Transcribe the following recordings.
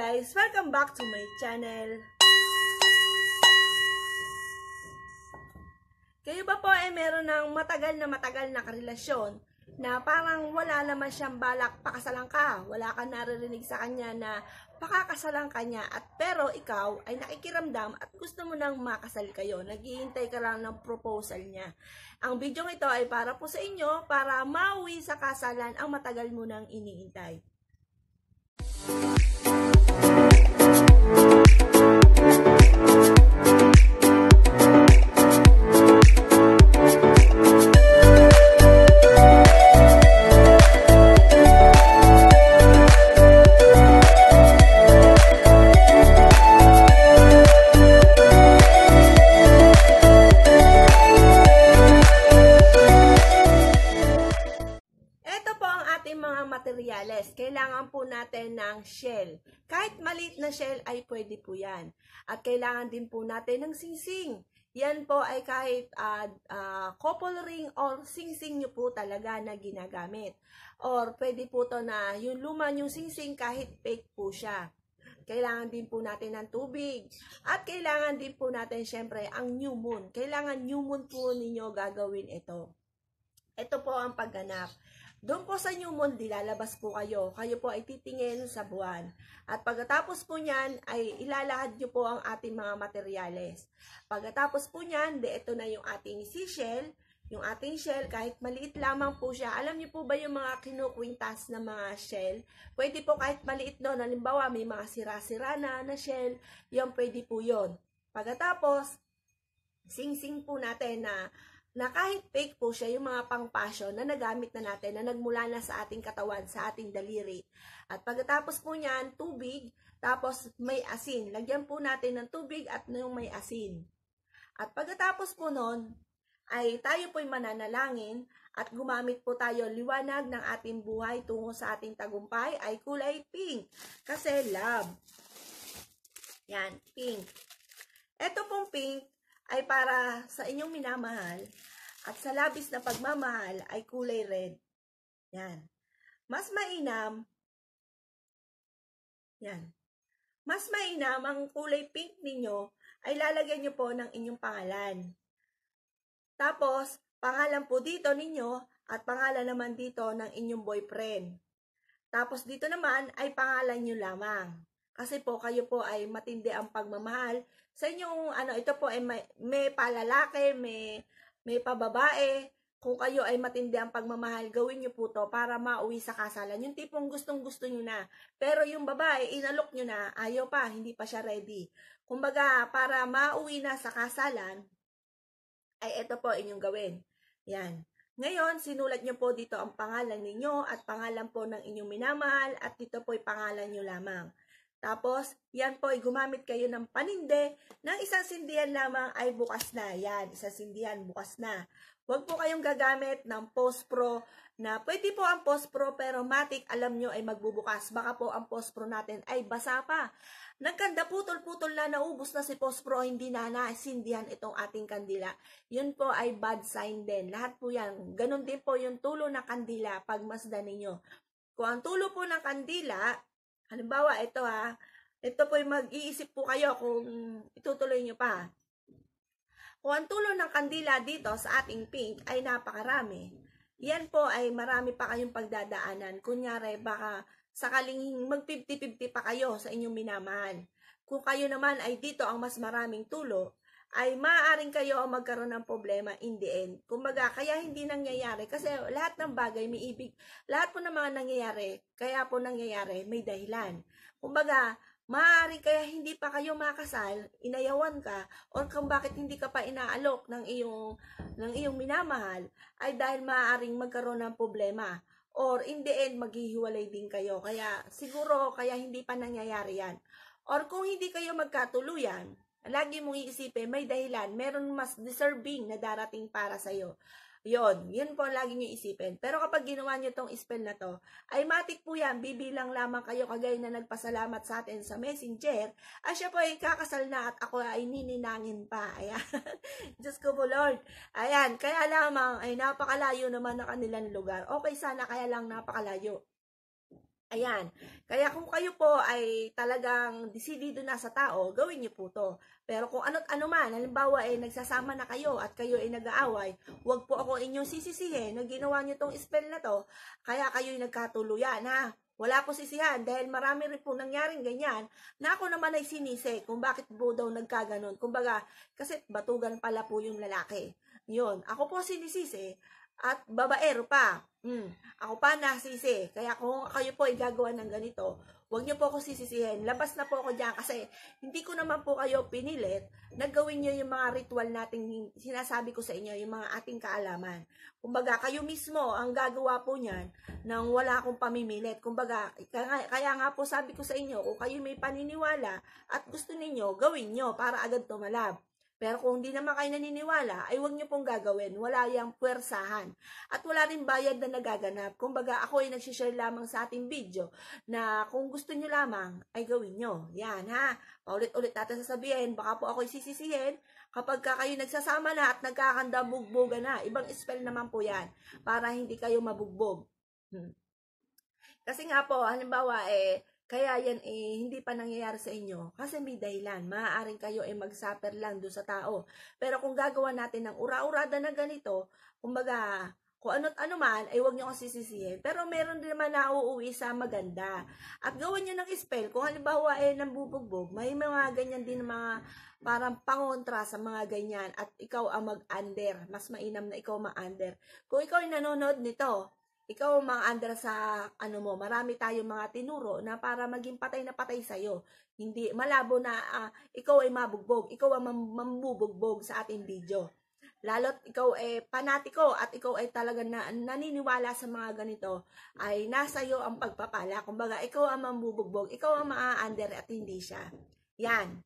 guys! Welcome back to my channel! Kayo ba po ay eh, meron ng matagal na matagal na karelasyon na parang wala naman siyang balak pakasalan ka, wala kang naririnig sa kanya na pakakasalan ka niya at pero ikaw ay nakikiramdam at gusto mo nang makasal kayo, naghihintay ka lang ng proposal niya. Ang video ito ay para po sa inyo para mauwi sa kasalan ang matagal mo nang iniintay. Thank you. pwede po yan. At kailangan din po natin ng singsing. Yan po ay kahit uh, uh, couple ring or singsing nyo po talaga na ginagamit. Or pwede po to na yung luma yung singsing kahit fake po siya. Kailangan din po natin ng tubig. At kailangan din po natin syempre ang new moon. Kailangan new moon po ninyo gagawin ito. Ito po ang pagganap. Doon po sa new moon, dilalabas po kayo. Kayo po ay titingin sa buwan. At pagkatapos po niyan, ay ilalahad niyo po ang ating mga materyales. Pagkatapos po niyan, de ito na yung ating seashell. Yung ating shell, kahit maliit lamang po siya. Alam niyo po ba yung mga kinukwintas na mga shell? Pwede po kahit maliit doon. Halimbawa, may mga sira-sira na na shell. Yung pwede po yon. Pagkatapos, sing-sing po natin na na kahit fake po siya, yung mga pang-passion na nagamit na natin, na nagmula na sa ating katawan, sa ating daliri. At pagkatapos po niyan, tubig, tapos may asin. Lagyan po natin ng tubig at yung may asin. At pagkatapos po nun, ay tayo po'y mananalangin at gumamit po tayo liwanag ng ating buhay tungo sa ating tagumpay ay kulay pink. Kasi love. Yan, pink. Ito pong pink ay para sa inyong minamahal at sa labis na pagmamahal ay kulay red. Yan. Mas mainam, yan. Mas mainam ang kulay pink ninyo ay lalagyan nyo po ng inyong pangalan. Tapos, pangalan po dito ninyo at pangalan naman dito ng inyong boyfriend. Tapos dito naman ay pangalan nyo lamang. Kasi po kayo po ay matindi ang pagmamahal. Sa inyong ano, ito po ay may, may palalaki, may may pababae, kung kayo ay matindi ang pagmamahal, gawin niyo po to para mauwi sa kasalan. Yung tipong gustong gusto niyo na. Pero yung babae, inalok niyo na, ayaw pa, hindi pa siya ready. Kumbaga, para mauwi na sa kasalan, ay ito po inyong gawin. Yan. Ngayon, sinulat niyo po dito ang pangalan ninyo at pangalan po ng inyong minamahal at dito po ay pangalan niyo lamang. Tapos, yan po, gumamit kayo ng paninde ng isang sindihan lamang ay bukas na. Yan, isang sindihan, bukas na. Huwag po kayong gagamit ng post-pro na pwede po ang post-pro pero matik, alam nyo ay magbubukas. Baka po ang post-pro natin ay basa pa. Nagkanda putol-putol na naubos na si post-pro, hindi na nasindihan itong ating kandila. Yun po ay bad sign din. Lahat po yan. Ganon din po yung tulo na kandila pag masdan ninyo. Kung ang tulo po ng kandila Halimbawa, ito ha. Ito po mag-iisip po kayo kung itutuloy nyo pa. Kung ang tulo ng kandila dito sa ating pink ay napakarami, yan po ay marami pa kayong pagdadaanan. Kunyari, baka sakaling mag-50-50 pa kayo sa inyong minamahal. Kung kayo naman ay dito ang mas maraming tulo, ay maaaring kayo ang magkaroon ng problema in the end. Kumbaga, kaya hindi nangyayari kasi lahat ng bagay may ibig, lahat po ng mga nangyayari, kaya po nangyayari, may dahilan. Kumbaga, maaari kaya hindi pa kayo makasal, inayawan ka, or kung bakit hindi ka pa inaalok ng iyong, ng iyong minamahal, ay dahil maaaring magkaroon ng problema. Or in the end, maghihiwalay din kayo. Kaya siguro, kaya hindi pa nangyayari yan. Or kung hindi kayo magkatuluyan, Lagi mong iisipin, may dahilan, meron mas deserving na darating para sa'yo. Yun, yun po lagi nyo isipin. Pero kapag ginawa nyo tong spell na to, ay matik po yan, bibilang lamang kayo kagay na nagpasalamat sa atin sa messenger, at siya po ay kakasal na at ako ay nininangin pa. Ayan. Diyos ko po Lord. Ayan, kaya lamang ay napakalayo naman na kanilang lugar. Okay, sana kaya lang napakalayo. Ayan. Kaya kung kayo po ay talagang disidido na sa tao, gawin niyo po to. Pero kung ano't ano man, halimbawa ay eh, nagsasama na kayo at kayo ay nag-aaway, huwag po ako inyong sisisihin na ginawa niyo tong spell na to, kaya kayo'y nagkatuluyan ha. Wala ko sisihan dahil marami rin po nangyaring ganyan na ako naman ay sinisi kung bakit po daw nagkaganon. Kumbaga, kasi batugan pala po yung lalaki. Yun, ako po sinisisi at babaero pa. Mm. Ako pa nasisi. Kaya kung kayo po ay gagawa ng ganito, huwag niyo po ako sisisihin. Labas na po ako diyan kasi hindi ko naman po kayo pinilit na gawin niyo yung mga ritual nating sinasabi ko sa inyo, yung mga ating kaalaman. Kumbaga, kayo mismo ang gagawa po niyan nang wala akong pamimilit. Kumbaga, kaya, nga po sabi ko sa inyo, kung kayo may paniniwala at gusto niyo gawin niyo para agad tumalab. Pero kung hindi naman kayo naniniwala, ay huwag niyo pong gagawin. Wala yung puwersahan. At wala rin bayad na nagaganap. Kumbaga, ako ay nagsishare lamang sa ating video na kung gusto niyo lamang, ay gawin niyo. Yan ha. Paulit-ulit natin sasabihin. Baka po ako'y sisisihin kapag kayo nagsasama na at nagkakanda bugboga na. Ibang spell naman po yan para hindi kayo mabugbog. Hmm. Kasi nga po, halimbawa, eh, kaya yan eh, hindi pa nangyayari sa inyo kasi may dahilan. Maaaring kayo eh magsuffer lang doon sa tao. Pero kung gagawa natin ng ura-urada na ganito, kumbaga, kung ano't ano man, ay huwag nyo kasi sisihin. Pero meron din naman na uuwi sa maganda. At gawin nyo ng spell. Kung halimbawa eh, nang bubugbog, may mga ganyan din mga parang pangontra sa mga ganyan. At ikaw ang mag-under. Mas mainam na ikaw ma-under. Kung ikaw ay nanonood nito, ikaw, mga andra sa ano mo, marami tayong mga tinuro na para maging patay na patay sa'yo. Hindi, malabo na uh, ikaw ay mabugbog, ikaw ang mambubugbog sa ating video. Lalo't ikaw ay panatiko at ikaw ay talaga na, naniniwala sa mga ganito, ay nasa iyo ang pagpapala. Kumbaga, ikaw ang mambubugbog, ikaw ang maa-under at hindi siya. Yan.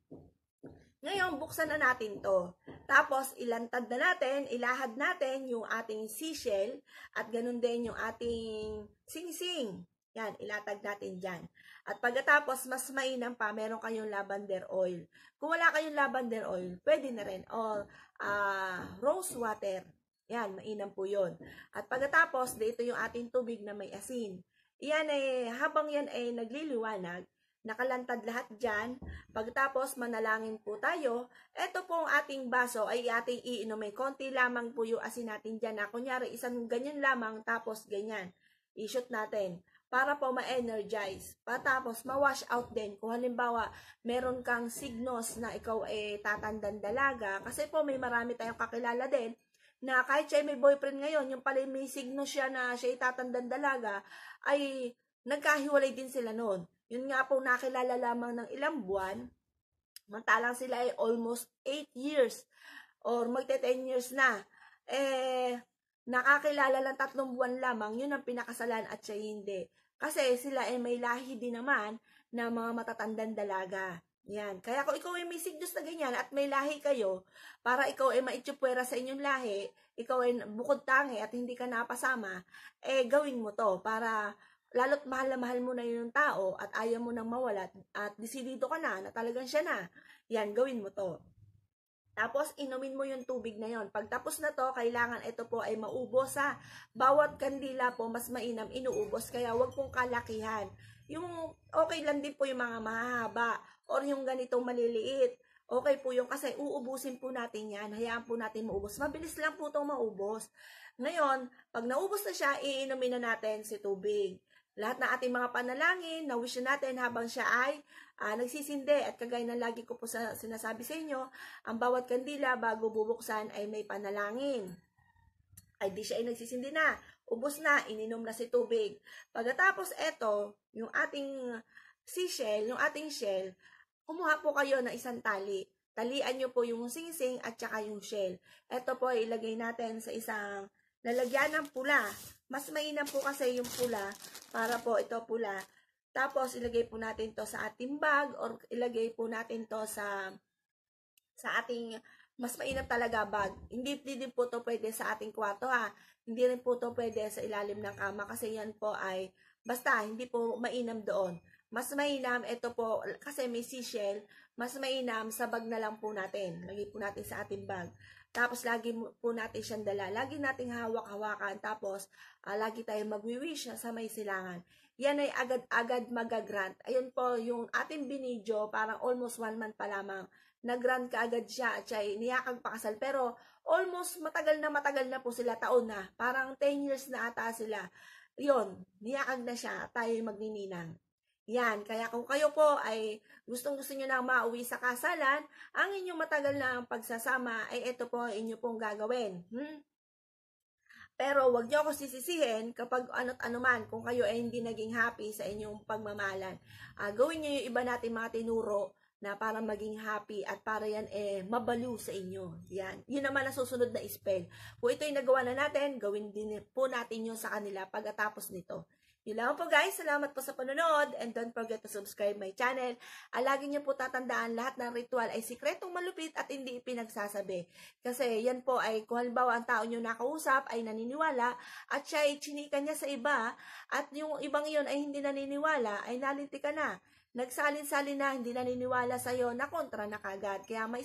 Ngayon, buksan na natin to. Tapos, ilantad na natin, ilahad natin yung ating seashell at ganun din yung ating singsing. -sing. Yan, ilatag natin dyan. At pagkatapos, mas mainam pa, meron kayong lavender oil. Kung wala kayong lavender oil, pwede na rin. O uh, ah, rose water. Yan, mainam po yon. At pagkatapos, dito yung ating tubig na may asin. Yan eh, habang yan ay nagliliwanag, nakalantad lahat dyan. Pagtapos, manalangin po tayo. Ito po ang ating baso ay ating iinumin. Konti lamang po yung asin natin dyan. Na, ah, kunyari, isang ganyan lamang, tapos ganyan. I-shoot natin para po ma-energize. Patapos, ma-wash out din. Kung halimbawa, meron kang signos na ikaw ay eh, tatandang dalaga, kasi po may marami tayong kakilala din, na kahit siya may boyfriend ngayon, yung pala may signos siya na siya ay tatandang dalaga, ay nagkahiwalay din sila noon. Yun nga po nakilala lamang ng ilang buwan, mantalang sila ay almost 8 years or magte 10 years na. Eh, nakakilala lang tatlong buwan lamang, yun ang pinakasalan at siya hindi. Kasi sila ay may lahi din naman na mga matatandang dalaga. Yan. Kaya kung ikaw ay may signos na ganyan at may lahi kayo, para ikaw ay maitsupwera sa inyong lahi, ikaw ay bukod tangi at hindi ka napasama, eh gawin mo to para lalo't mahal na mahal mo na yung tao at ayaw mo nang mawala at disidido ka na na talagang siya na, yan, gawin mo to. Tapos, inumin mo yung tubig na yon. Pagtapos na to, kailangan ito po ay maubos sa bawat kandila po, mas mainam, inuubos. Kaya wag pong kalakihan. Yung okay lang din po yung mga mahaba or yung ganitong maliliit. Okay po yung kasi uubusin po natin yan. Hayaan po natin maubos. Mabilis lang po itong maubos. Ngayon, pag naubos na siya, iinumin na natin si tubig. Lahat na ating mga panalangin, na wish natin habang siya ay uh, nagsisindi at kagaya ng lagi ko po sa, sinasabi sa inyo, ang bawat kandila bago bubuksan ay may panalangin. Ay di siya ay nagsisindi na, Ubus na, ininom na si tubig. Pagkatapos eto, yung ating seashell, yung ating shell, kumuha po kayo ng isang tali. Talian nyo po yung singsing at saka yung shell. Ito po ilagay natin sa isang Lalagyan ng pula. Mas mainam po kasi yung pula. Para po ito pula. Tapos, ilagay po natin to sa ating bag or ilagay po natin to sa sa ating mas mainam talaga bag. Hindi, hindi din po to pwede sa ating kwarto ha. Hindi rin po to pwede sa ilalim ng kama kasi yan po ay basta hindi po mainam doon. Mas mainam ito po kasi may seashell, mas mainam sa bag na lang po natin. Lagay po natin sa ating bag. Tapos, lagi po natin siyang dala. Lagi nating hawak-hawakan. Tapos, uh, lagi tayong magwi-wish sa may silangan. Yan ay agad-agad magagrant. Ayun po, yung ating binidyo, parang almost one month pa lamang, nagrant ka agad siya at siya ay niyakag pakasal. Pero, almost matagal na matagal na po sila, taon na. Parang 10 years na ata sila. yon niyakag na siya, tayo magnininang. Yan, kaya kung kayo po ay gustong gusto nyo nang mauwi sa kasalan, ang inyong matagal na pagsasama ay ito po ang inyo pong gagawin. Hmm? Pero wag niyo ako sisisihin kapag ano't ano man, kung kayo ay hindi naging happy sa inyong pagmamalan. Uh, ah, gawin niyo yung iba natin mga tinuro na para maging happy at para yan eh mabalu sa inyo. Yan. Yun naman ang susunod na spell. Kung ito yung nagawa na natin, gawin din po natin yun sa kanila pagkatapos nito. Yun lang po guys. Salamat po sa panonood and don't forget to subscribe my channel. At ah, niyo po tatandaan lahat ng ritual ay sikretong malupit at hindi ipinagsasabi. Kasi yan po ay kung halimbawa ang tao niyo nakausap ay naniniwala at siya ay chinika niya sa iba at yung ibang iyon ay hindi naniniwala ay nalinti ka na nagsalin-salin na, hindi naniniwala sa'yo, nakontra na kagad. Kaya may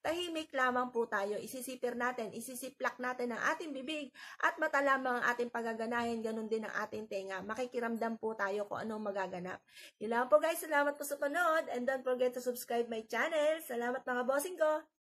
tahimik lamang po tayo. Isisipir natin, isisiplak natin ang ating bibig at mata lamang ang ating pagaganahin, ganun din ang ating tenga. Makikiramdam po tayo kung anong magaganap. Yun lang po guys, salamat po sa panood and don't forget to subscribe my channel. Salamat mga bossing ko!